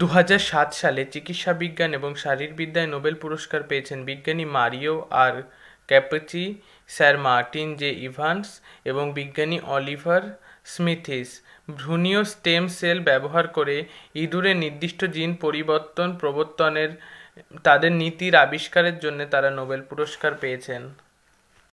দু সালে চিকিৎসা বিজ্ঞান এবং শারীরবিদ্যায় নোবেল পুরস্কার পেয়েছেন বিজ্ঞানী Mario R Capecchi sir Martin J Evans এবং বিজ্ঞানী অলিভার স্মিথিস ভ্রূণীয় স্টেম সেল ব্যবহার করে ইঁদুরের নির্দিষ্ট জিন পরিবর্তন প্রবর্তনের তাদের নীতির আবিষ্কারের জন্য তারা নোবেল পুরস্কার পেয়েছেন